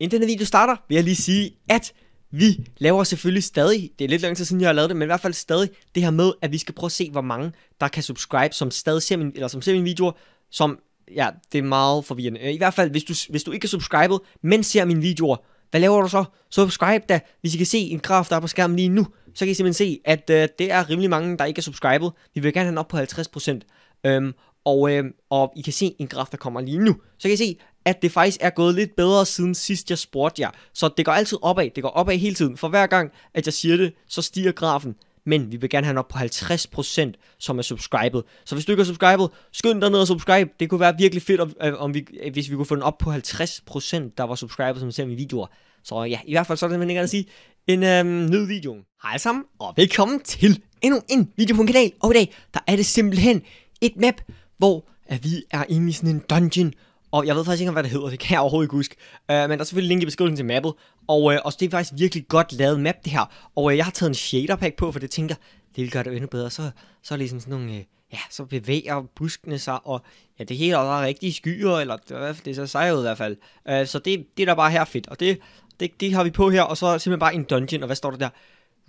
Inden denne video starter, vil jeg lige sige, at vi laver selvfølgelig stadig, det er lidt lang tid siden, jeg har lavet det, men i hvert fald stadig det her med, at vi skal prøve at se, hvor mange, der kan subscribe, som stadig ser min, eller som ser min videoer, som, ja, det er meget forvirrende. Øh, I hvert fald, hvis du, hvis du ikke er subscribet, men ser mine videoer, hvad laver du så? Subscribe da. Hvis I kan se en graf, der er på skærmen lige nu, så kan I simpelthen se, at øh, det er rimelig mange, der ikke er subscribet. Vi vil gerne have den op på 50%. Øhm, og, øh, og I kan se en graf, der kommer lige nu. Så kan I se, at det faktisk er gået lidt bedre siden sidst, jeg spurgte jer. Så det går altid opad, det går opad hele tiden. For hver gang, at jeg siger det, så stiger grafen. Men vi vil gerne have op på 50%, som er subscribet. Så hvis du ikke er subscribet, skynd dig ned og subscribe. Det kunne være virkelig fedt, om, øh, vi, øh, hvis vi kunne få den op på 50%, der var subscribet, som ser mine videoer. Så ja, i hvert fald så er det simpelthen ikke at sige en øhm, ny video. Hej alle sammen, og velkommen til endnu en video på min kanal. Og i dag, der er det simpelthen et map, hvor at vi er inde i sådan en dungeon, og jeg ved faktisk ikke, hvad det hedder, det kan jeg overhovedet ikke huske. Uh, men der er selvfølgelig link i beskrivelsen til mappet, og, uh, og det er faktisk virkelig godt lavet map, det her. Og uh, jeg har taget en shader pack på, for det tænker, det vil gøre det endnu bedre. Så, så er ligesom sådan nogle, uh, ja, så bevæger buskene sig, og ja, det hele er der rigtige skyer, eller det, det ser sej ud i hvert fald. Uh, så det, det er der bare her fedt, og det, det, det har vi på her, og så er simpelthen bare en dungeon, og hvad står der der?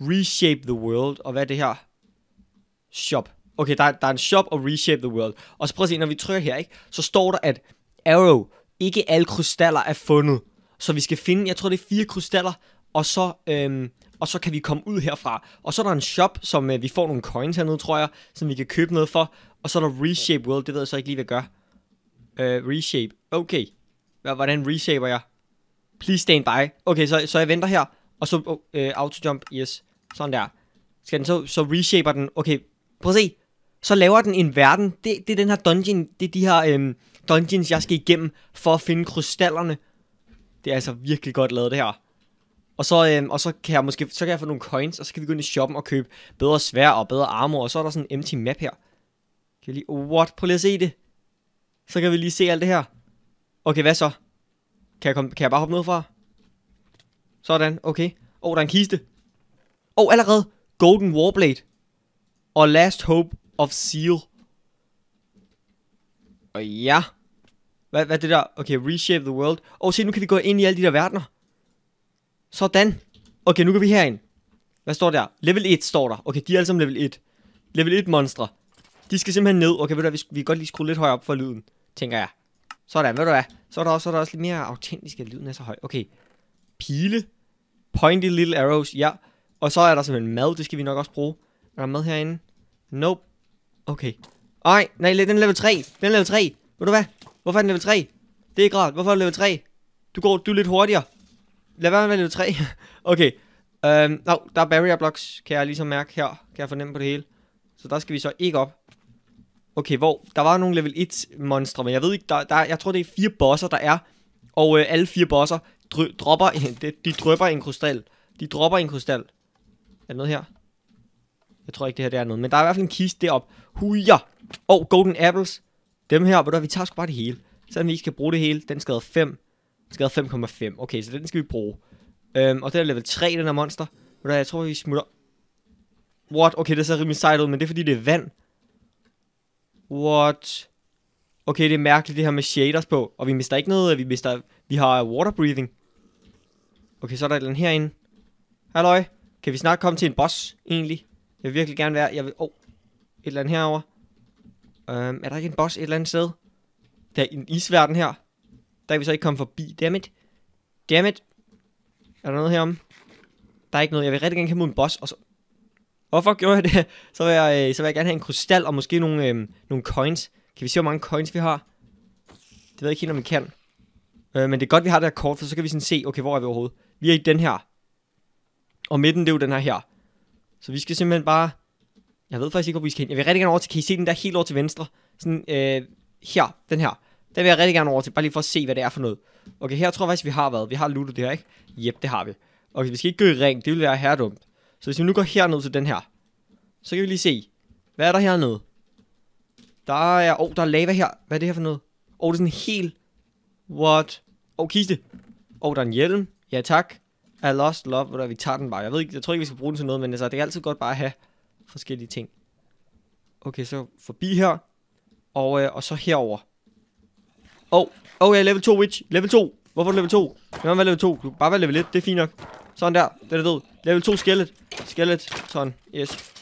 Reshape the world, og hvad er det her? Shop. Okay, der, der er en shop og reshape the world. Og så prøv at se, når vi trykker her, ikke, så står der, at Arrow, ikke alle krystaller er fundet. Så vi skal finde, jeg tror det er fire krystaller, og så, øhm, og så kan vi komme ud herfra. Og så er der en shop, som øh, vi får nogle coins hernede, tror jeg, som vi kan købe noget for. Og så er der Reshape World, det ved jeg så ikke lige, hvad gør. Øh, reshape, okay. Hvordan reshaper jeg? Please stand by. Okay, så, så jeg venter her, og så oh, øh, auto-jump, yes. Sådan der. Skal den så, så reshaper den, okay, prøv at se. Så laver den en verden, det, det er den her dungeon, det er de her... Øh, dungeons, jeg skal igennem for at finde krystallerne. Det er altså virkelig godt lavet det her. Og så, øh, og så kan jeg måske så kan jeg få nogle coins, og så kan vi gå ind i shoppen og købe bedre svær og bedre armor, og så er der sådan en empty map her. Kan jeg lige, oh, what, prøv lige at se det. Så kan vi lige se alt det her. Okay, hvad så? Kan jeg, komme, kan jeg bare hoppe ned fra? Sådan, okay. Åh, oh, der er en kiste. Åh, oh, allerede. Golden Warblade. Og Last Hope of Seal. Og ja. Hvad, hvad er det der? Okay, reshape the world. Og oh, se, nu kan vi gå ind i alle de der verdener. Sådan. Okay, nu kan vi herind. Hvad står der? Level 1 står der. Okay, de er alle sammen level 1. Level 1 monstre. De skal simpelthen ned. Okay, ved du hvad, vi, vi kan godt lige skrue lidt højere op for lyden, tænker jeg. Sådan, ved du hvad? Så er der også, er der også lidt mere autentisk, at lyden er så høj. Okay, pile. Pointy little arrows, ja. Og så er der simpelthen mad, det skal vi nok også bruge. Er der mad herinde? Nope. Okay. Ej, nej, den er level 3. Den er level 3. Ved du hvad? Hvorfor er den level 3? Det er ikke rart. Hvorfor er den level 3? Du går, du er lidt hurtigere. Lad være med level 3. okay. Øhm, no, der er barrier blocks, kan jeg ligesom mærke her. Kan jeg fornemme på det hele. Så der skal vi så ikke op. Okay, hvor? Der var nogle level 1 monstre, men jeg ved ikke, der, der, jeg tror det er fire bosser, der er. Og øh, alle fire bosser dry, dropper, de, de drypper en krystal. De dropper en krystal. Er det noget her? Jeg tror ikke, det her det er noget. Men der er i hvert fald en kiste derop. Huja! Og oh, golden apples. Dem her, hvor der, vi tager sgu bare det hele. Så vi ikke skal bruge det hele, den skader 5. Den skader 5,5. Okay, så den skal vi bruge. Øhm, og det er level 3, den her monster. Hvor der, jeg tror, vi smutter... What? Okay, det ser rimelig sejt ud, men det er fordi, det er vand. What? Okay, det er mærkeligt, det her med shaders på. Og vi mister ikke noget, vi mister... Vi har water breathing. Okay, så er der den herinde. Halløj. Kan vi snart komme til en boss, egentlig? Jeg vil virkelig gerne være... Jeg vil... Oh. Et eller andet herover. Øhm, er der ikke en boss et eller andet sted? Der er en isverden her. Der kan vi så ikke komme forbi. Dammit. Dammit. Er der noget herom? Der er ikke noget. Jeg vil rigtig gerne kæmpe mod en boss, og så... Hvorfor gjorde jeg det? Så vil jeg, øh, så vil jeg gerne have en krystal og måske nogle, øh, nogle coins. Kan vi se, hvor mange coins vi har? Det ved jeg ikke helt, om vi kan. Øh, men det er godt, vi har det her kort, for så kan vi sådan se, okay, hvor er vi overhovedet? Vi er i den her. Og midten, det er jo den her her. Så vi skal simpelthen bare jeg ved faktisk ikke, hvor vi skal hen. Jeg vil rigtig gerne over til, kan I se den der helt over til venstre? Sådan, øh, her, den her. Den vil jeg rigtig gerne over til, bare lige for at se, hvad det er for noget. Okay, her tror jeg faktisk, vi har været. Vi har lootet det her, ikke? Jep, det har vi. Okay, vi skal ikke gå i ring, det vil være herredumt. Så hvis vi nu går herned til den her, så kan vi lige se, hvad er der hernede? Der er, åh, oh, der er lava her. Hvad er det her for noget? Åh, oh, det er sådan helt, what? Åh, oh, kiste. Åh, oh, der er en hjelm. Ja, tak. I lost love, hvor vi tager den bare. Jeg ved ikke, jeg tror ikke, vi skal bruge den til noget, men altså, det er altid godt bare at have forskellige ting. Okay, så forbi her. Og, øh, og så herover. Åh, oh, oh ja, level 2 witch. Level 2. Hvorfor er du level 2? Lad er level 2. Du kan bare være level 1. Det er fint nok. Sådan der. Det er død. Level 2 skelet. Skelet. Sådan. Yes.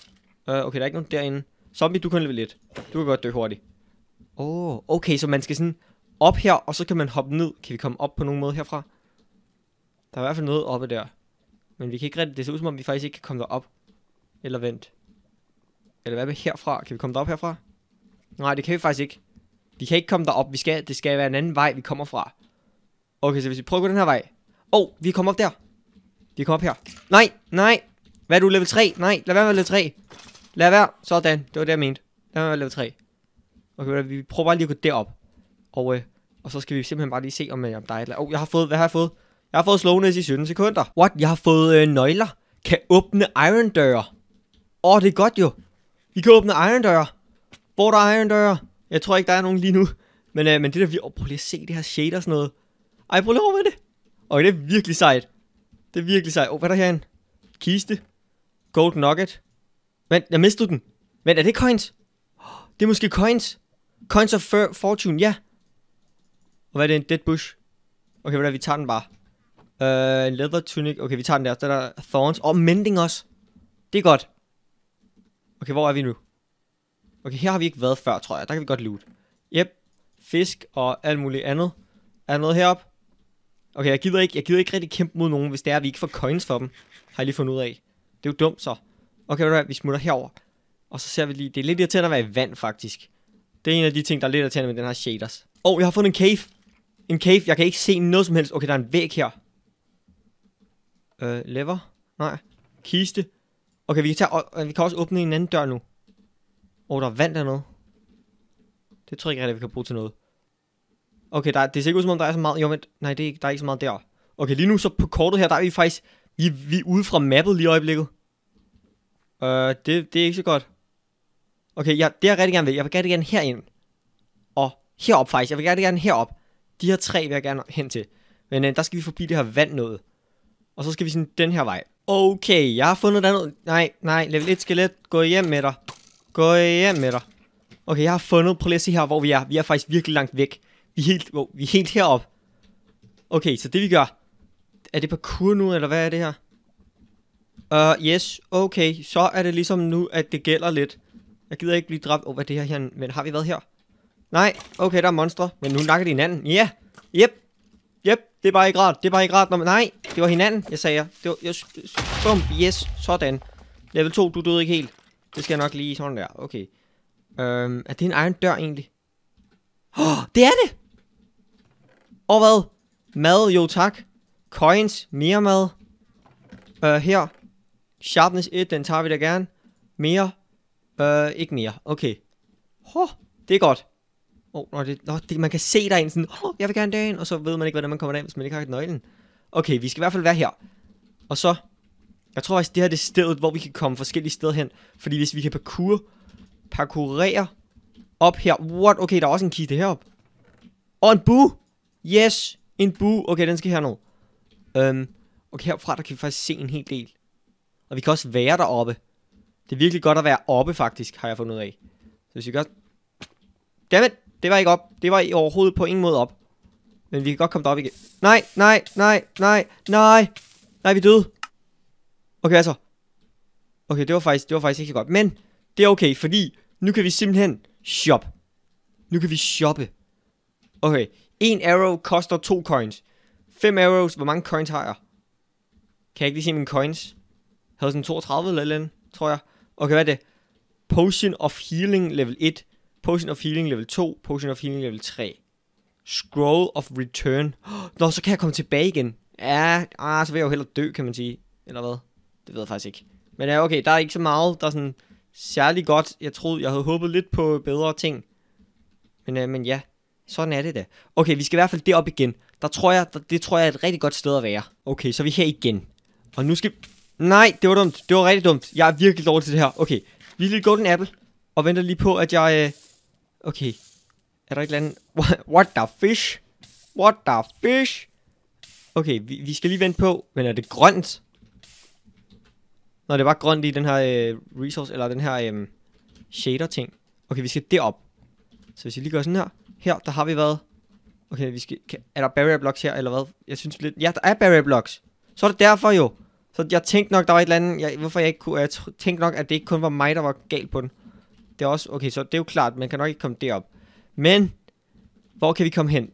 Uh, okay, der er ikke nogen derinde. Zombie, du kan level 1. Du kan godt dø hurtigt. Åh, oh, okay, så man skal sådan op her, og så kan man hoppe ned. Kan vi komme op på nogen måde herfra? Der er i hvert fald noget oppe der. Men vi kan ikke rigtig... Det ser ud som om, vi faktisk ikke kan komme derop. Eller vent. Eller hvad med herfra? Kan vi komme derop herfra? Nej, det kan vi faktisk ikke. Vi kan ikke komme derop. Vi skal, det skal være en anden vej, vi kommer fra. Okay, så hvis vi prøver at gå den her vej. Åh, oh, vi kommer op der. Vi kommer op her. Nej, nej. Hvad er du, level 3? Nej, lad være med level 3. Lad være. Sådan, det var det, jeg mente. Lad være med level 3. Okay, vi prøver bare lige at gå derop. Og, øh, og så skal vi simpelthen bare lige se, om, øh, om der er et Åh, oh, jeg har fået, hvad har jeg fået? Jeg har fået slowness i 17 sekunder. What? Jeg har fået øh, nøgler. Kan åbne iron døre. Åh, oh, det er godt jo. Vi kan åbne irondøre. Hvor der Iron irondøre? Jeg tror ikke, der er nogen lige nu. Men, øh, men det der vi... oh, prøv lige at se det her shade og sådan noget. Ej, prøv lige over med det. Og okay, det er virkelig sejt. Det er virkelig sejt. Åh, oh, hvad er der herinde? Kiste. Gold nugget. Vent, jeg mistede den. Vent, er det coins? det er måske coins. Coins of fortune, ja. Og hvad er det? En dead bush. Okay, hvad er det? Vi tager den bare. Uh, leather tunic. Okay, vi tager den der. Der er der thorns. Og oh, mending også. Det er godt. Okay, hvor er vi nu? Okay, her har vi ikke været før, tror jeg. Der kan vi godt loot. Yep. Fisk og alt muligt andet. Er der noget herop? Okay, jeg gider, ikke, jeg gider ikke rigtig kæmpe mod nogen, hvis det er, at vi ikke får coins for dem. Har jeg lige fundet ud af. Det er jo dumt så. Okay, hvad vi smutter herover. Og så ser vi lige, det er lidt irriterende at være i vand, faktisk. Det er en af de ting, der er lidt irriterende med den her shaders. Åh, oh, jeg har fundet en cave. En cave, jeg kan ikke se noget som helst. Okay, der er en væg her. Øh, uh, lever? Nej. Kiste. Okay, vi kan, tage, vi kan også åbne en anden dør nu. Åh, oh, der er vand dernede. Det tror jeg ikke rigtig, vi kan bruge til noget. Okay, der, det ser ikke ud som om, der er så meget... Jo, men nej, det er, der er ikke så meget der. Okay, lige nu så på kortet her, der er vi faktisk... Vi, vi er ude fra mappet lige i øjeblikket. Øh, uh, det, det er ikke så godt. Okay, jeg, det jeg rigtig gerne vil, jeg vil gerne, gerne herind. Og herop faktisk, jeg vil gerne, gerne herop. De her tre vil jeg gerne hen til. Men uh, der skal vi forbi det her vand noget. Og så skal vi sådan den her vej. Okay, jeg har fundet noget. andet... Nej, nej, level 1 skelet. Gå hjem med dig. Gå hjem med dig. Okay, jeg har fundet... Prøv lige at se her, hvor vi er. Vi er faktisk virkelig langt væk. Vi er helt, wow, vi er helt heroppe. Okay, så det vi gør... Er det parkour nu, eller hvad er det her? Uh, yes, okay. Så er det ligesom nu, at det gælder lidt. Jeg gider ikke blive dræbt. Åh, oh, hvad er det her? Men har vi været her? Nej, okay, der er monstre. Men nu nakker de hinanden. Ja, yeah. yep. Yep, det er bare ikke rart. Det er bare ikke rart. Når man... Nej, det var hinanden, jeg sagde. Det var... Yes, bum, yes, sådan. Level 2, du døde ikke helt. Det skal jeg nok lige sådan der. Okay. Øhm, er det en egen dør egentlig? Oh, det er det! Og hvad? Mad, jo tak. Coins, mere mad. Øh, her. Sharpness 1, den tager vi da gerne. Mere. Øh, ikke mere. Okay. oh, det er godt oh, nå, det, nå, det, man kan se derinde sådan, oh, jeg vil gerne derind, og så ved man ikke, hvordan man kommer derind, hvis man ikke har nøglen. Okay, vi skal i hvert fald være her. Og så, jeg tror faktisk, det her det stedet, hvor vi kan komme forskellige steder hen. Fordi hvis vi kan parkour, parkourere op her. What? Okay, der er også en kiste herop. Og en bu! Yes, en bu. Okay, den skal her nu. um, øhm, okay, herfra der kan vi faktisk se en hel del. Og vi kan også være deroppe. Det er virkelig godt at være oppe, faktisk, har jeg fundet ud af. Så hvis vi gør... Dammit! Det var ikke op. Det var overhovedet på ingen måde op. Men vi kan godt komme derop igen. Nej, nej, nej, nej, nej. Nej, vi døde. Okay, hvad så? Okay, det var faktisk, det var faktisk ikke så godt. Men det er okay, fordi nu kan vi simpelthen shop. Nu kan vi shoppe. Okay, en arrow koster to coins. Fem arrows, hvor mange coins har jeg? Kan jeg ikke lige se mine coins? Jeg havde sådan 32 eller andet, tror jeg. Okay, hvad er det? Potion of Healing level 1. Potion of Healing level 2, Potion of Healing level 3. Scroll of Return. Nå, så kan jeg komme tilbage igen. Ja, ah, så vil jeg jo hellere dø, kan man sige. Eller hvad? Det ved jeg faktisk ikke. Men ja, okay, der er ikke så meget, der er sådan særlig godt. Jeg troede, jeg havde håbet lidt på bedre ting. Men, uh, men ja, sådan er det da. Okay, vi skal i hvert fald derop igen. Der tror jeg, der, det tror jeg er et rigtig godt sted at være. Okay, så er vi her igen. Og nu skal... Nej, det var dumt. Det var rigtig dumt. Jeg er virkelig dårlig til det her. Okay, vi lige går den apple. Og venter lige på, at jeg... Uh... Okay. Er der et andet... What the fish? What the fish? Okay, vi, vi skal lige vente på. Men er det grønt? Når det var grønt i den her øh, resource, eller den her øh, shader-ting. Okay, vi skal derop. Så hvis vi lige gør sådan her. Her, der har vi været. Okay, vi skal... Kan, er der barrier blocks her, eller hvad? Jeg synes lidt... Ja, der er barrier blocks. Så er det derfor jo. Så jeg tænkte nok, der var et eller andet... Jeg, hvorfor jeg ikke kunne... Jeg tænkte nok, at det ikke kun var mig, der var galt på den. Det er også, okay, så det er jo klart, man kan nok ikke komme derop. Men, hvor kan vi komme hen?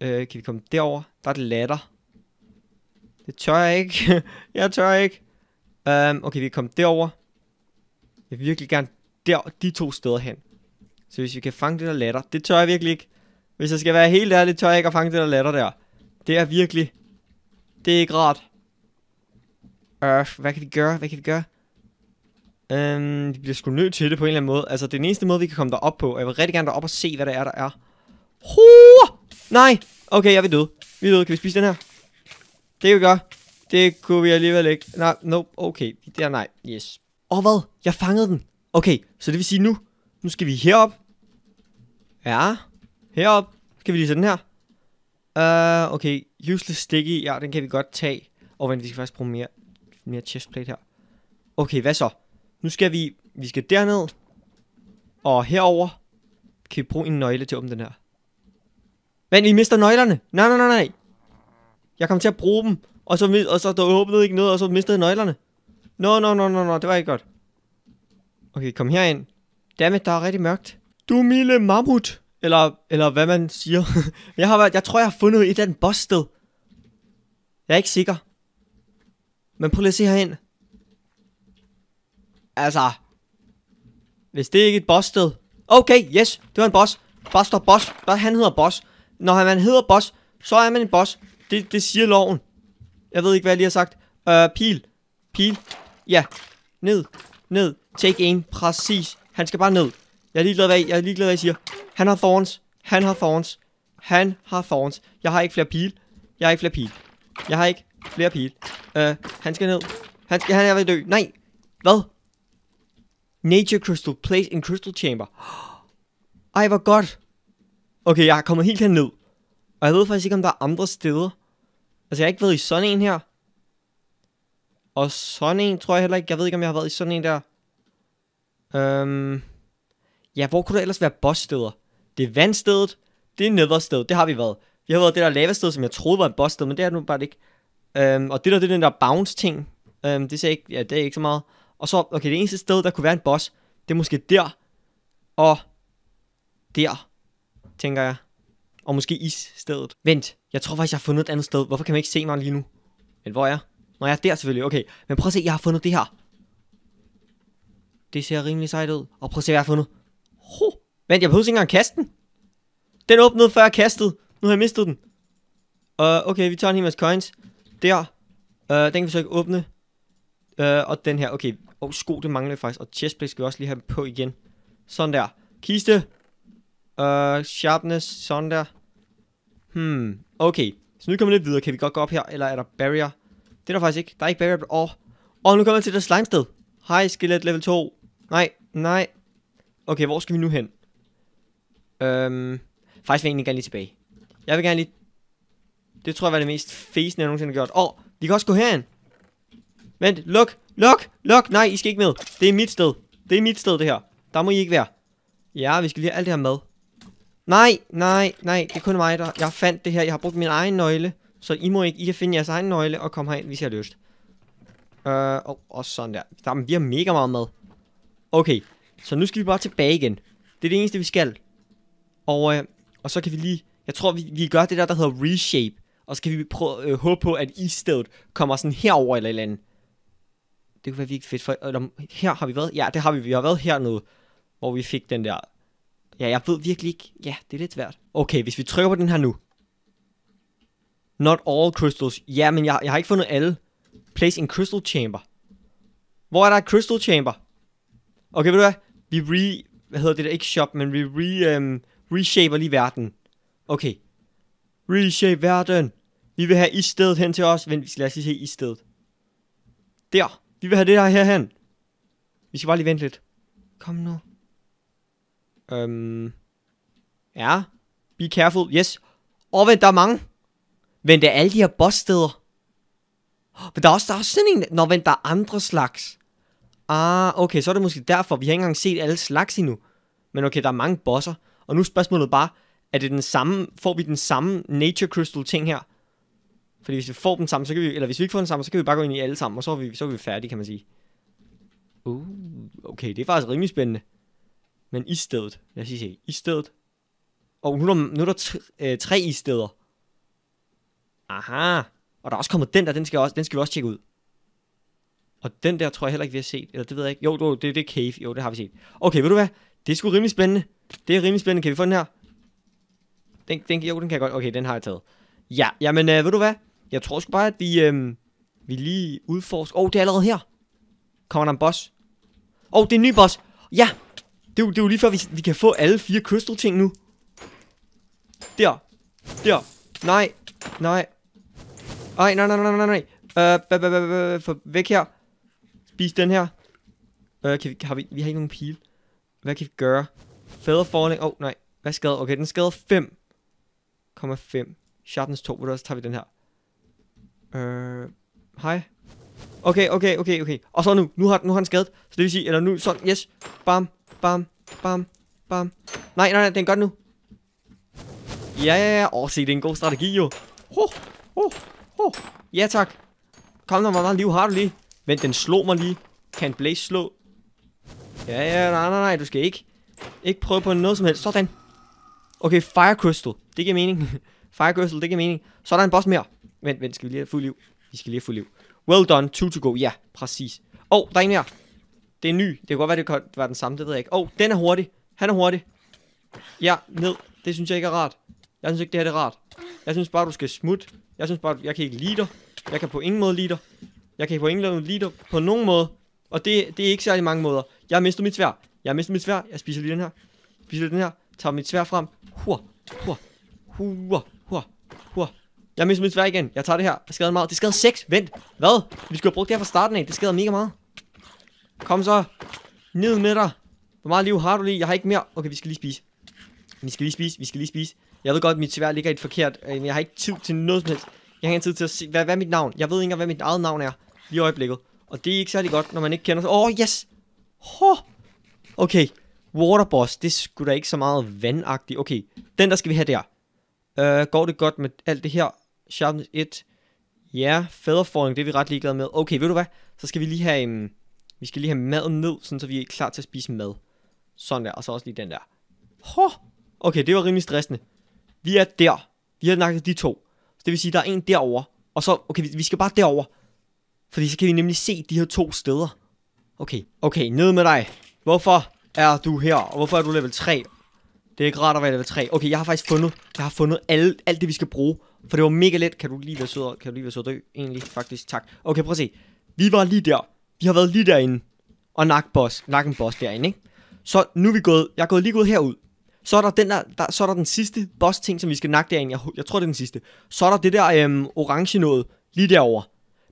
Øh, kan vi komme derover? Der er det latter. Det tør jeg ikke. jeg tør ikke. Um, okay, vi kan komme derover. Jeg vil virkelig gerne der, de to steder hen. Så hvis vi kan fange det der latter, det tør jeg virkelig ikke. Hvis jeg skal være helt ærlig, tør jeg ikke at fange det der latter der. Det er virkelig, det er ikke rart. Øh, uh, hvad kan vi gøre? Hvad kan vi gøre? Øhm, vi bliver sgu nødt til det på en eller anden måde. Altså, det er den eneste måde, vi kan komme derop på. jeg vil rigtig gerne derop og se, hvad der er, der er. Hurra! Nej! Okay, jeg vil døde. Vi er døde. Kan vi spise den her? Det kan vi gøre. Det kunne vi alligevel ikke. Nej, nope. Okay. Der, nej. Yes. Og oh, hvad? Jeg fangede den. Okay, så det vil sige nu. Nu skal vi herop. Ja. Herop. Skal vi lige sætte den her? Uh, okay. Useless sticky. Ja, den kan vi godt tage. Og oh, vent, vi skal faktisk bruge mere, mere chestplate her. Okay, hvad så? Nu skal vi, vi skal derned, og herover kan vi bruge en nøgle til at åbne den her. Men vi mister nøglerne. Nej, nej, nej, nej. Jeg kom til at bruge dem, og så, og så der åbnede ikke noget, og så mistede nøglerne. Nå, no, nå, no, nå, no, nå, no, det var ikke godt. Okay, kom herind. Dammit, der er rigtig mørkt. Du lille mammut. Eller, eller hvad man siger. jeg, har været, jeg tror, jeg har fundet et af den sted. Jeg er ikke sikker. Men prøv lige at se herind. Altså. Hvis det ikke er et sted. Okay, yes, det var en boss. står Boss. Han hedder Boss. Når man hedder Boss, så er man en boss. Det, det siger loven. Jeg ved ikke, hvad jeg lige har sagt. Øh, pil. Pil. Ja. Ned. Ned. Take aim. Præcis. Han skal bare ned. Jeg er ligeglad, hvad jeg, jeg, er ligeglad, hvad jeg siger. Han har thorns. Han har thorns. Han har thorns. Jeg har ikke flere pil. Jeg har ikke flere pil. Jeg har ikke flere pil. Øh, han skal ned. Han, skal, han er ved at dø. Nej. Hvad? Nature Crystal Place in Crystal Chamber. Ej, hvor godt. Okay, jeg er kommet helt herned. Og jeg ved faktisk ikke, om der er andre steder. Altså, jeg har ikke været i sådan en her. Og sådan en tror jeg heller ikke. Jeg ved ikke, om jeg har været i sådan en der. Øhm... Ja, hvor kunne der ellers være steder Det er vandstedet. Det er nederstedet. Det har vi været. Vi har været det der sted som jeg troede var en sted men det er det nu bare ikke. Øhm, og det der, det er den der bounce-ting. Øhm, det, ser ikke, ja, det er ikke så meget. Og så, okay, det eneste sted, der kunne være en boss, det er måske der, og der, tænker jeg. Og måske stedet. Vent, jeg tror faktisk, jeg har fundet et andet sted. Hvorfor kan man ikke se mig lige nu? Men hvor er jeg? Nå, jeg er der selvfølgelig. Okay, men prøv at se, jeg har fundet det her. Det ser rimelig sejt ud. Og prøv at se, hvad jeg har fundet. Ho! Vent, jeg behøver ikke engang kaste den. Den åbnede før jeg kastede. Nu har jeg mistet den. Uh, okay, vi tager en hel masse coins. Der. Uh, den kan vi så ikke åbne. Uh, og den her. Okay, og sko, det mangler faktisk. Og chestplate skal vi også lige have på igen. Sådan der. Kiste. Uh, sharpness. Sådan der. Hmm. Okay. Så nu kommer vi lidt videre. Kan vi godt gå op her? Eller er der barrier? Det er der faktisk ikke. Der er ikke barrier. Åh. Oh. Og oh, nu kommer vi til det slime sted. Hej, skelet level 2. Nej, nej. Okay, hvor skal vi nu hen? Øhm, faktisk vil jeg egentlig gerne lige tilbage. Jeg vil gerne lige... Det tror jeg var det mest fæsende, jeg nogensinde har gjort. Åh, oh, vi kan også gå herhen. Vent, luk, luk, luk. Nej, I skal ikke ned. Det er mit sted. Det er mit sted, det her. Der må I ikke være. Ja, vi skal lige have alt det her med. Nej, nej, nej. Det er kun mig, der... Jeg fandt det her. Jeg har brugt min egen nøgle. Så I må ikke... I kan finde jeres egen nøgle og komme herind, hvis I har lyst. Øh, uh, og, og sådan der. Jamen, vi har mega meget mad. Okay, så nu skal vi bare tilbage igen. Det er det eneste, vi skal. Og, øh, og så kan vi lige... Jeg tror, vi, vi gør det der, der hedder reshape. Og så kan vi prøve, øh, håbe på, at stedet kommer sådan herover eller et eller andet det kunne være virkelig fedt, for eller, øhm, her har vi været, ja, det har vi, vi har været nu, hvor vi fik den der, ja, jeg ved virkelig ikke, ja, det er lidt svært. Okay, hvis vi trykker på den her nu, Not all crystals. Ja, men jeg, jeg har ikke fundet alle. Place in crystal chamber. Hvor er der et crystal chamber? Okay, ved du hvad? Vi re... Hvad hedder det der? Ikke shop, men vi re, um, reshaper lige verden. Okay. Reshape verden. Vi vil have i stedet hen til os. Vent, lad os lige se i stedet. Der. Vi vil have det her herhen. Vi skal bare lige vente lidt. Kom nu. Øhm. Ja. Be careful. Yes. Og vent, der er mange. Vent, der er alle de her bosssteder. Men der er også, der er sådan en... Nå, vent, der er andre slags. Ah, okay, så er det måske derfor. Vi har ikke engang set alle slags endnu. Men okay, der er mange bosser. Og nu er spørgsmålet bare, er det den samme, får vi den samme Nature Crystal ting her? Fordi hvis vi får dem sammen, så kan vi, eller hvis vi ikke får dem sammen, så kan vi bare gå ind i alle sammen, og så er vi, så er vi færdige, kan man sige. Uh, okay, det er faktisk rimelig spændende. Men i stedet, lad os lige se, i stedet. Og nu er der, nu er der tre, øh, tre i steder. Aha, og der er også kommet den der, den skal, også, den skal vi også tjekke ud. Og den der tror jeg heller ikke, vi har set. Eller det ved jeg ikke. Jo, jo det, det er Cave. Jo, det har vi set. Okay, ved du hvad? Det er sgu rimelig spændende. Det er rimelig spændende. Kan vi få den her? Den, den, jo, den kan jeg godt. Okay, den har jeg taget. Ja, jamen øh, ved du hvad? Jeg tror sgu bare, at vi, øh, vi lige udforsker... Åh, oh, det er allerede her. Kommer der en boss? Åh, oh, det er en ny boss. Ja, det er, jo, det er jo lige før, vi, vi kan få alle fire kystelting nu. Der. Der. Nej. Nej. Ej, nej, nej, nej, nej, nej. Øh, uh, væk her. Spis den her. Øh, uh, kan vi, har vi, vi har ikke nogen pil. Hvad kan vi gøre? falling. Åh, oh, nej. Hvad skader? Okay, den skader 5,5. Sharpness 2, der også tager vi den her. Øh, hej. Okay, okay, okay, okay. Og så nu, nu har, nu har han skadet. Så det vil sige, eller nu, så, yes. Bam, bam, bam, bam. Nej, nej, nej, den gør nu. Ja, ja, ja. Åh, se, det er en god strategi jo. Ho, ho, ho. Ja, tak. Kom nu, hvor meget liv har du lige? Vent, den slog mig lige. Kan Blaze slå? Ja, ja, nej, nej, nej, du skal ikke. Ikke prøve på noget som helst. Sådan. Okay, Fire Crystal. Det giver mening. Fire Crystal, det giver mening. Så er der en boss mere. Vent, vent, skal vi lige have fuld liv? Vi skal lige have fuld liv. Well done, two to go. Ja, præcis. Åh, oh, der er en her. Det er ny. Det kan godt være, det kan være den samme, det ved jeg ikke. Åh, oh, den er hurtig. Han er hurtig. Ja, ned. Det synes jeg ikke er rart. Jeg synes ikke, det her det er rart. Jeg synes bare, du skal smutte. Jeg synes bare, jeg kan ikke lide dig. Jeg kan på ingen måde lide dig. Jeg kan på ingen måde lide dig på nogen måde. Og det, det er ikke særlig mange måder. Jeg har mistet mit svær. Jeg har mistet mit svær. Jeg spiser lige den her. Spiser den her. Tager mit svær frem. Hur, hur, hur, hur, hur. Jeg mister mit svær igen. Jeg tager det her. Det skader meget. Det skader 6. Vent. Hvad? Vi skulle have brugt det her fra starten af. Det skader mega meget. Kom så. Ned med dig. Hvor meget liv har du lige? Jeg har ikke mere. Okay, vi skal lige spise. Vi skal lige spise. Vi skal lige spise. Jeg ved godt, at mit svær ligger i et forkert. Øh, men jeg har ikke tid til noget som helst. Jeg har ikke tid til at se, hvad, hvad er mit navn? Jeg ved ikke engang, hvad mit eget navn er. Lige i øjeblikket. Og det er ikke særlig godt, når man ikke kender sig. Åh, oh, yes! Ho! Okay. Waterboss, det skulle da ikke så meget vandagtigt. Okay, den der skal vi have der. Uh, går det godt med alt det her? Sharpness 1. Ja, featherfalling, det er vi ret ligeglade med. Okay, ved du hvad? Så skal vi lige have, um, vi skal lige have maden ned, sådan så vi er klar til at spise mad. Sådan der, og så også lige den der. Hå! Okay, det var rimelig stressende. Vi er der. Vi har nakket de to. Så det vil sige, der er en derover. Og så, okay, vi, vi skal bare derover. Fordi så kan vi nemlig se de her to steder. Okay, okay, ned med dig. Hvorfor er du her? Og hvorfor er du level 3? Det er ikke rart at være level 3. Okay, jeg har faktisk fundet, jeg har fundet alle, alt det, vi skal bruge for det var mega let. Kan du lige være sød, kan du lige være sød dø? Egentlig, faktisk. Tak. Okay, prøv at se. Vi var lige der. Vi har været lige derinde. Og nak boss, nak en boss derinde, ikke? Så nu er vi gået, jeg er gået lige ud herud. Så er der den der, der så er der den sidste boss ting, som vi skal nakke derinde. Jeg, jeg tror, det er den sidste. Så er der det der øhm, orange noget lige derover.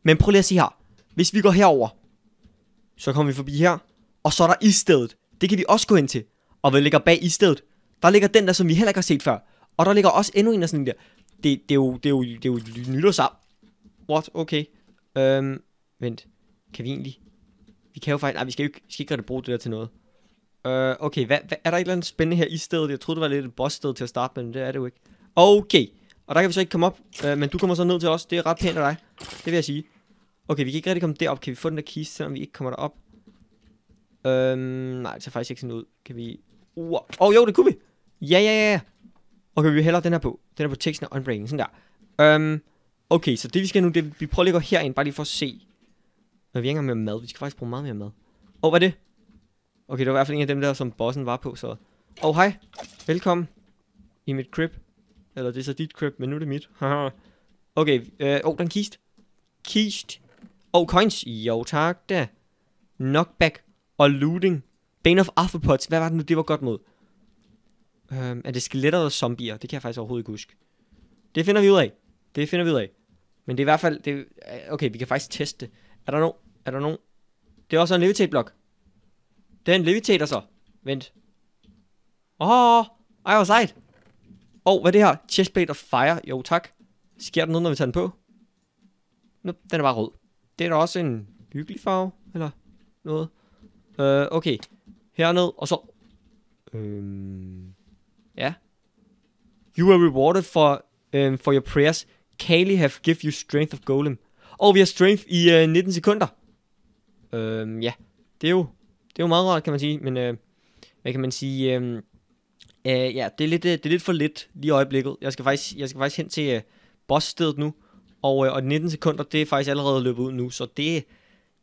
Men prøv lige at se her. Hvis vi går herover, så kommer vi forbi her. Og så er der stedet Det kan vi også gå ind til. Og hvad ligger bag stedet Der ligger den der, som vi heller ikke har set før. Og der ligger også endnu en af sådan der det, det, er jo, det, er jo, det er jo nytårsaften. What? Okay. Øhm, vent. Kan vi egentlig... Vi kan jo faktisk... Nej, vi skal jo ikke, vi skal ikke rigtig bruge det der til noget. Øh, okay, hvad, hvad, er der et eller andet spændende her i stedet? Jeg troede, det var lidt et boss-sted til at starte med, men det er det jo ikke. Okay. Og der kan vi så ikke komme op, øh, men du kommer så ned til os. Det er ret pænt af dig. Det vil jeg sige. Okay, vi kan ikke rigtig komme derop. Kan vi få den der kiste, selvom vi ikke kommer derop? Øhm, nej, det ser faktisk ikke sådan ud. Kan vi... Uh, oh, jo, det kunne vi. Ja, ja, ja. Okay, vi hælder den her på. Den er på teksten og unbreaking, sådan der. Um, okay, så det vi skal nu, det vi prøver lige at lægge herind, bare lige for at se. Men vi har ikke mere mad, vi skal faktisk bruge meget mere mad. Åh, oh, hvad er det? Okay, det var i hvert fald en af dem der, som bossen var på, så... Åh, oh, hej. Velkommen. I mit crib. Eller det er så dit crib, men nu er det mit. okay, øh, åh, øh, oh, den kist. Kist. Åh, oh, coins. Jo, tak da. Knockback og looting. Bane of Arthropods. Hvad var det nu, det var godt mod? Øhm, er det skeletter eller zombier? Det kan jeg faktisk overhovedet ikke huske. Det finder vi ud af. Det finder vi ud af. Men det er i hvert fald... Det, øh, okay, vi kan faktisk teste det. Er der nogen? Er der nogen? Det er også en levitate-blok. Den leviterer så. Vent. Åh, oh, ej, hvor sejt. Og oh, hvad er det her? Chestplate of Fire. Jo, tak. Sker der noget, når vi tager den på? Nå, den er bare rød. Det er da også en hyggelig farve, eller noget. Øh, uh, okay. Hernede, og så... Øhm... Ja. You are rewarded for, um, for your prayers. Kali have give you strength of golem. Og oh, vi har strength i uh, 19 sekunder. Um, ja, det er jo det er jo meget rart, kan man sige. Men uh, hvad kan man sige? Um, uh, ja, det er, lidt, uh, det er lidt for lidt lige i øjeblikket. Jeg skal faktisk, jeg skal faktisk hen til uh, bossstedet nu. Og, uh, og 19 sekunder, det er faktisk allerede løbet ud nu. Så det,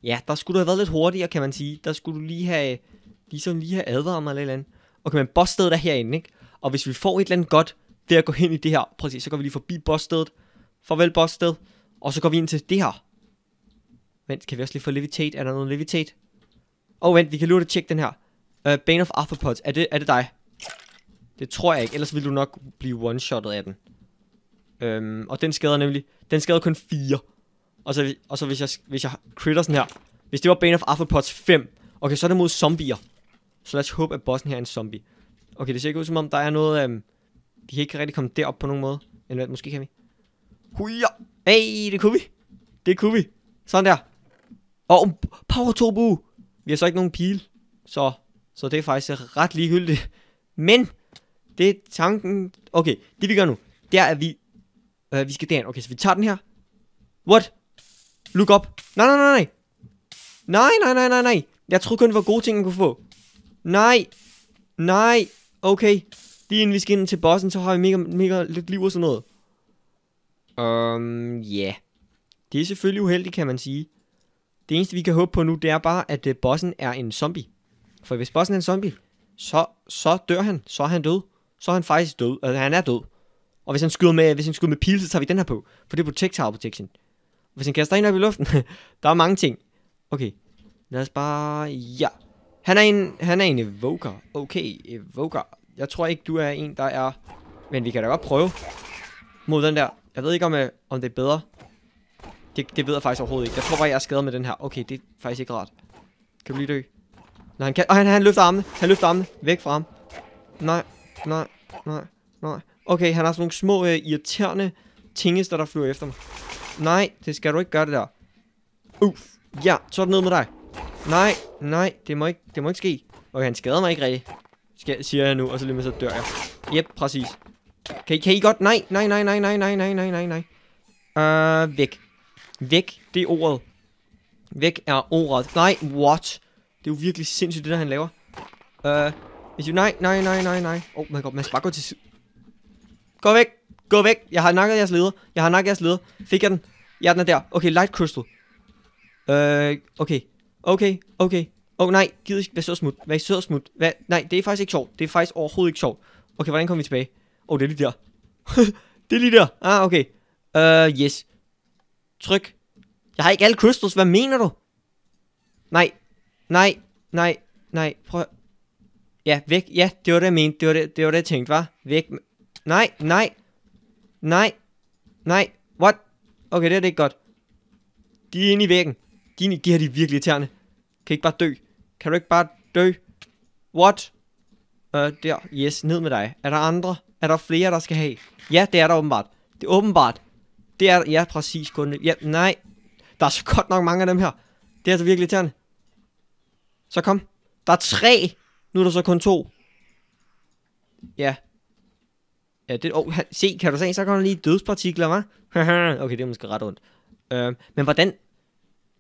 ja, der skulle du have været lidt hurtigere, kan man sige. Der skulle du lige have, uh, ligesom lige have advaret mig eller andet. Okay, men bossstedet er herinde, ikke? Og hvis vi får et eller andet godt ved at gå hen i det her, prøv at se, så går vi lige forbi bossstedet. Farvel bossstedet. Og så går vi ind til det her. Vent, kan vi også lige få levitate? Er der noget levitate? Åh, oh, vent, vi kan lige at tjekke den her. Uh, Bane of Arthropods. Er det, er det dig? Det tror jeg ikke, ellers ville du nok blive one-shottet af den. um, og den skader nemlig, den skader kun 4. Og så, og så hvis, jeg, hvis jeg critter sådan her, hvis det var Bane of Arthropods 5, okay, så er det mod zombier. Så lad os håbe, at bossen her er en zombie. Okay, det ser ikke ud som om, der er noget... Øhm, vi kan ikke rigtig komme derop på nogen måde. Eller hvad, måske kan vi. Huja! Hey, det kunne vi. Det kunne vi. Sådan der. Og power turbo. Vi har så ikke nogen pil. Så, så det er faktisk ret ligegyldigt. Men, det er tanken... Okay, det vi gør nu, det er, at vi... Øh, vi skal derhen. Okay, så vi tager den her. What? Look up. Nej, nej, nej, nej. Nej, nej, nej, nej, nej. Jeg troede kun, det var gode ting, man kunne få. Nej. Nej okay, lige inden vi skal ind til bossen, så har vi mega, mega lidt liv og sådan noget. Um, ja. Yeah. Det er selvfølgelig uheldigt, kan man sige. Det eneste, vi kan håbe på nu, det er bare, at øh, bossen er en zombie. For hvis bossen er en zombie, så, så dør han. Så er han død. Så er han faktisk død. Altså, han er død. Og hvis han skyder med, hvis han skyder med pil, så tager vi den her på. For det er protector protection. hvis han kaster en op i luften, der er mange ting. Okay, lad os bare... Ja, han er en, han er en evoker. Okay, evoker. Jeg tror ikke, du er en, der er... Men vi kan da godt prøve mod den der. Jeg ved ikke, om, øh, om det er bedre. Det, det ved jeg faktisk overhovedet ikke. Jeg tror bare, jeg er skadet med den her. Okay, det er faktisk ikke rart. Kan vi lige dø? Nej, han kan... oh, han, han løfter armene. Han løfter armene. Væk fra ham. Nej, nej, nej, nej. Okay, han har sådan nogle små øh, irriterende tingester, der flyver efter mig. Nej, det skal du ikke gøre det der. Uff. Ja, så er det ned med dig. Nej, nej, det må ikke, det må ikke ske. Okay, han skader mig ikke rigtigt, skal, siger jeg nu, og så lige med så dør jeg. Jep, præcis. Kan I, kan I godt? Nej, nej, nej, nej, nej, nej, nej, nej, nej, nej. Øh, væk. Væk, det er ordet. Væk er ordet. Nej, what? Det er jo virkelig sindssygt, det der han laver. Uh, hvis Nej, nej, nej, nej, nej. Oh my god, man skal bare gå til side. Gå væk. Gå væk. Jeg har nakket jeres leder. Jeg har nakket jeres leder. Fik jeg den? Ja, den er der. Okay, light crystal. Øh, uh, okay okay, okay. Åh oh, nej, gider ikke, vær sød og smut, vær sød og smut. Hvad? Nej, det er faktisk ikke sjovt, det er faktisk overhovedet ikke sjovt. Okay, hvordan kommer vi tilbage? Åh, oh, det er lige der. det er lige der. Ah, okay. Uh, yes. Tryk. Jeg har ikke alle crystals, hvad mener du? Nej, nej, nej, nej, prøv Ja, væk, ja, det var det, jeg mente, det var det, det, var det jeg tænkte, var. Væk, nej, nej, nej, nej, what? Okay, det er det ikke godt. De er inde i væggen. De, er inde, de her, de er virkelig tærne. Kan ikke bare dø? Kan du ikke bare dø? What? Øh, uh, der. Yes, ned med dig. Er der andre? Er der flere, der skal have? Ja, det er der åbenbart. Det er åbenbart. Det er, ja, præcis kun. Ja, nej. Der er så godt nok mange af dem her. Det er så altså virkelig irriterende. Så kom. Der er tre. Nu er der så kun to. Ja. Ja, det, oh, se, kan du se, så kommer der lige dødspartikler, hva'? okay, det er måske ret ondt. Øh, uh, men hvordan,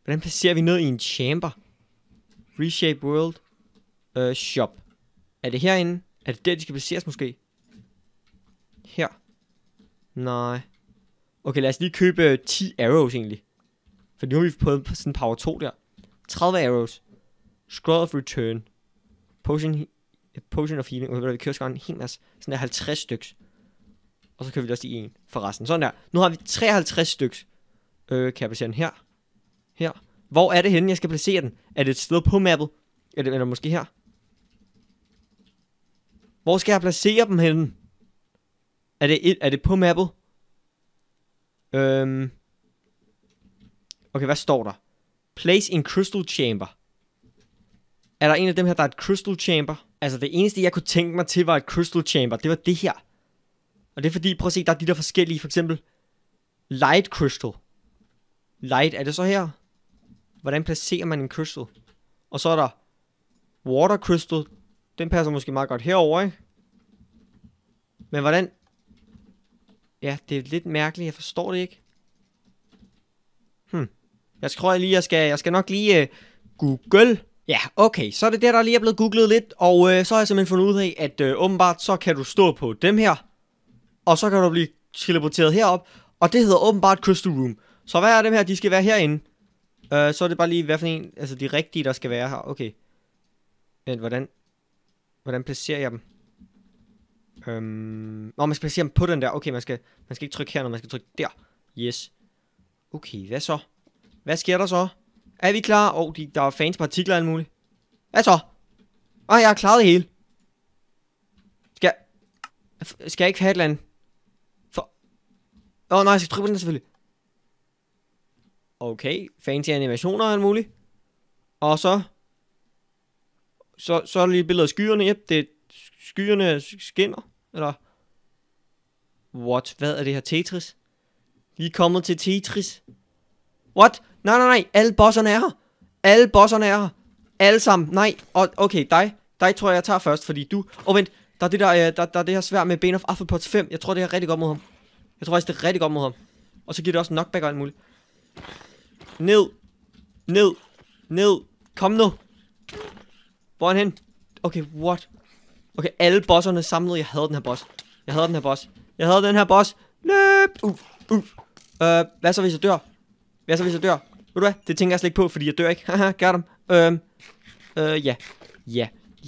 hvordan placerer vi ned i en chamber? Reshape World uh, Shop. Er det herinde? Er det der, de skal placeres måske? Her. Nej. Okay, lad os lige købe 10 øh, arrows egentlig. For nu har vi fået sådan power 2 der. 30 arrows. Scroll of Return. Potion, potion of Healing. Okay, vi kører en hel masse. Sådan der 50 styks. Og så kører vi også lige en for resten. Sådan der. Nu har vi 53 styks. Øh, kan jeg placere den her? Her. Hvor er det henne, jeg skal placere den? Er det et sted på mappet? Eller, det måske her? Hvor skal jeg placere dem henne? Er det, et, er det på mappet? Øhm. Okay, hvad står der? Place in crystal chamber. Er der en af dem her, der er et crystal chamber? Altså det eneste, jeg kunne tænke mig til, var et crystal chamber. Det var det her. Og det er fordi, prøv at se, der er de der forskellige, for eksempel light crystal. Light, er det så her? hvordan placerer man en crystal? Og så er der water crystal. Den passer måske meget godt herover, ikke? Men hvordan... Ja, det er lidt mærkeligt. Jeg forstår det ikke. Hmm. Jeg tror jeg lige, jeg skal, jeg skal nok lige uh, google. Ja, okay. Så er det der, der lige er blevet googlet lidt. Og uh, så har jeg simpelthen fundet ud af, at uh, åbenbart så kan du stå på dem her. Og så kan du blive teleporteret herop. Og det hedder åbenbart Crystal Room. Så hvad er dem her? De skal være herinde. Uh, så er det bare lige, hvad for en, altså de rigtige, der skal være her. Okay. Men hvordan, hvordan placerer jeg dem? Øhm, og man skal placere dem på den der. Okay, man skal, man skal ikke trykke her, når man skal trykke der. Yes. Okay, hvad så? Hvad sker der så? Er vi klar? Åh, oh, de, der er fans partikler og alt muligt. Hvad så? Åh, oh, jeg har klaret det hele. Skal jeg, skal jeg ikke have et eller andet? For... Åh oh, nej, jeg skal trykke på den selvfølgelig okay, fancy animationer og alt muligt. Og så, så, så er der lige et billede af skyerne, yep, det skyerne skinner, eller what, hvad er det her, Tetris? Vi er kommet til Tetris. What? Nej, nej, nej, alle bosserne er her. Alle bosserne er her. Alle sammen, nej, og okay, dig, dig tror jeg, jeg tager først, fordi du, og oh, vent, der er det der, øh, der, der er det her svær med Ben of Afelpots 5, jeg tror det er rigtig godt mod ham. Jeg tror faktisk, det er rigtig godt mod ham. Og så giver det også knockback og alt muligt. Ned. Ned. Ned. Kom nu. Hvor er han hen? Okay, what? Okay, alle bosserne samlet. Jeg havde den her boss. Jeg havde den her boss. Jeg havde den her boss. Løb! Uf, uf. Uh, hvad så hvis jeg dør? Hvad så hvis jeg dør? Ved du hvad? Det tænker jeg slet ikke på, fordi jeg dør ikke. Haha, gør dem. Øhm, øh, ja. Ja.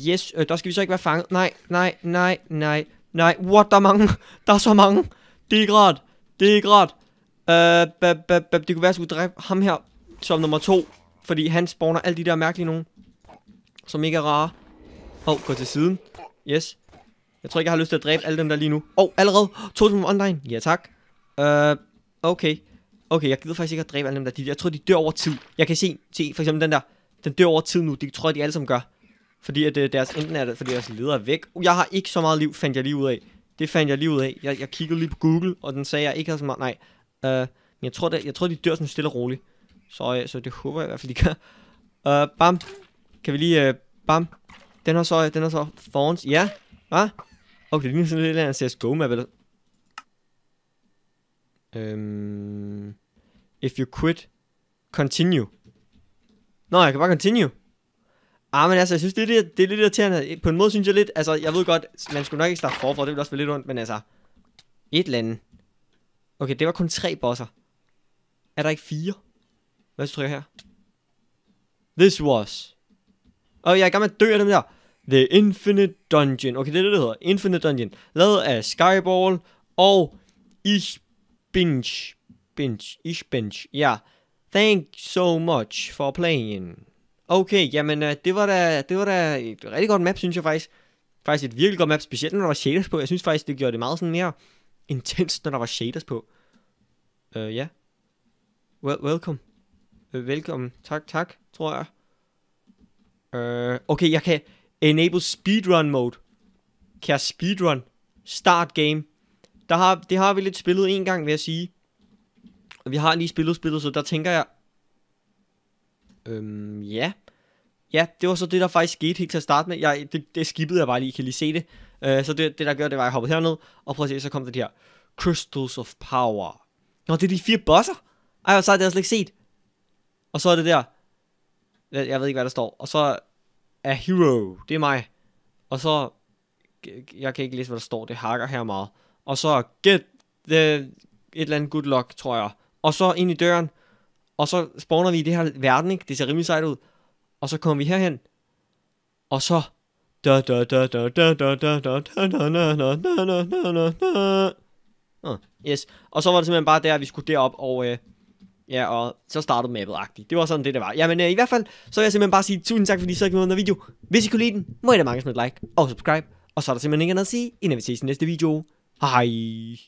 Yes, uh, der skal vi så ikke være fanget. Nej, nej, nej, nej, nej. What, der er mange. Der er så mange. Det er ikke rart. Det er ikke rart. Uh, Det kunne være, at jeg skulle dræbe ham her som nummer to. Fordi han spawner alle de der mærkelige nogen. Som ikke er rare. Åh, oh, gå til siden. Yes. Jeg tror ikke, jeg har lyst til at dræbe alle dem der lige nu. Åh, oh, allerede. To dem online. Ja, tak. Øh, uh, okay. Okay, jeg gider faktisk ikke at dræbe alle dem der. De, jeg tror, de dør over tid. Jeg kan se, se for eksempel den der. Den dør over tid nu. Det tror jeg, de alle sammen gør. Fordi at øh, deres, enten er det, fordi deres leder er væk. Uh, jeg har ikke så meget liv, fandt jeg lige ud af. Det fandt jeg lige ud af. Jeg, jeg kiggede lige på Google, og den sagde, at jeg ikke havde så meget. Nej, Uh, men jeg tror, det, jeg tror, de dør sådan stille og roligt. Så, uh, så det håber jeg i hvert fald, de gør. Uh, bam. Kan vi lige... Uh, bam. Den har så, den har så Thorns. Ja. Hvad? Okay, det ligner sådan lidt af en CSGO-map, eller... Um, if you quit, continue. Nå, jeg kan bare continue. Ah, men altså, jeg synes, det er lidt, det er lidt irriterende. På en måde synes jeg lidt, altså, jeg ved godt, man skulle nok ikke starte forfra, det ville også være lidt ondt, men altså, et eller andet. Okay, det var kun tre bosser. Er der ikke fire? Hvad skal jeg her? This was. Og oh, jeg er i gang med at dø af dem der. The Infinite Dungeon. Okay, det er det, det hedder. Infinite Dungeon. Lavet af Skyball og Binge. Binge. Ich Binge. Ja. Yeah. Thank so much for playing. Okay, jamen øh, det var da, det var da et rigtig godt map, synes jeg faktisk. Faktisk et virkelig godt map, specielt når der var shaders på. Jeg synes faktisk, det gjorde det meget sådan mere intens, når der var shaders på. Øh, uh, ja. Yeah. Well, welcome. uh, Tak, tak, tror jeg. Øh, okay, jeg kan enable speedrun mode. Kan jeg speedrun? Start game. Der har, det har vi lidt spillet en gang, vil jeg sige. vi har lige spillet spillet, så der tænker jeg... Øhm, ja. Ja, det var så det, der faktisk skete helt til at starte med. Jeg, det, det skippede jeg bare lige, kan lige se det. Øh, så det, det, der gjorde, det var, at jeg hoppede herned, og prøv at se, så kom det her. Crystals of Power. Nå, det er de fire bosser? Ej, hvor sejt, det har jeg slet ikke set. Og så er det der. Jeg, jeg ved ikke, hvad der står. Og så er Hero, det er mig. Og så, jeg kan ikke læse, hvad der står, det hakker her meget. Og så get the, et eller andet good luck, tror jeg. Og så ind i døren, og så spawner vi i det her verden, ikke? Det ser rimelig sejt ud. Og så kommer vi herhen. Og så da da da da da da da da da da da da da da da da yes. Og så var det simpelthen bare der, at vi skulle derop, og, øh, ja, og så startede mappet -agtigt. Det var sådan det, det var. Jamen øh, i hvert fald, så vil jeg simpelthen bare sige tusind tak, fordi I så med den video. Hvis I kunne lide den, må I da mange smide like og subscribe. Og så er der simpelthen ikke andet at sige, inden vi ses i næste video. hej.